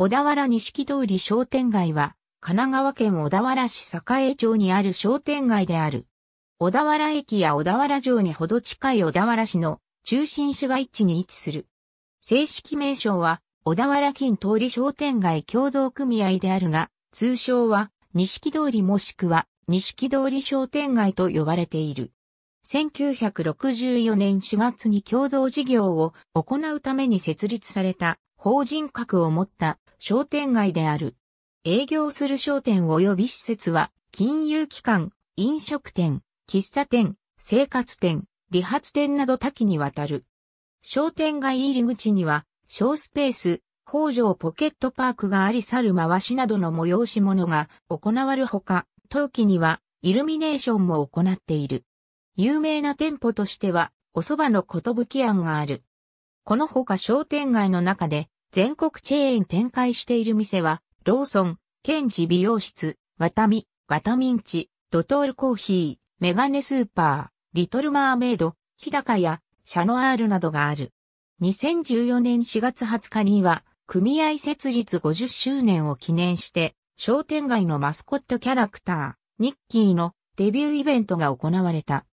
小田原錦通り商店街は、神奈川県小田原市栄町にある商店街である。小田原駅や小田原城にほど近い小田原市の中心市街地に位置する。正式名称は、小田原近通り商店街共同組合であるが、通称は、錦通りもしくは、錦通り商店街と呼ばれている。1964年4月に共同事業を行うために設立された法人格を持った商店街である。営業する商店及び施設は、金融機関、飲食店、喫茶店、生活店、理髪店など多岐にわたる。商店街入り口には、小スペース、北条ポケットパークがあり去る回しなどの催し物が行わるほか、冬季にはイルミネーションも行っている。有名な店舗としては、お蕎麦のことぶき庵がある。このほか商店街の中で、全国チェーン展開している店は、ローソン、ケンジ美容室、ワタミ、ワタミンチ、ドトールコーヒー、メガネスーパー、リトルマーメイド、日高屋、シャノアールなどがある。2014年4月20日には、組合設立50周年を記念して、商店街のマスコットキャラクター、ニッキーのデビューイベントが行われた。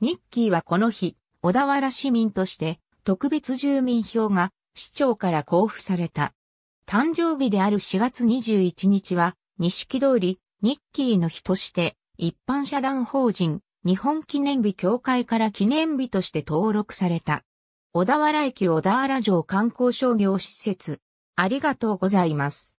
ニッキーはこの日、小田原市民として、特別住民票が市長から交付された。誕生日である4月21日は、錦通り、ニッキーの日として、一般社団法人、日本記念日協会から記念日として登録された。小田原駅小田原城観光商業施設。ありがとうございます。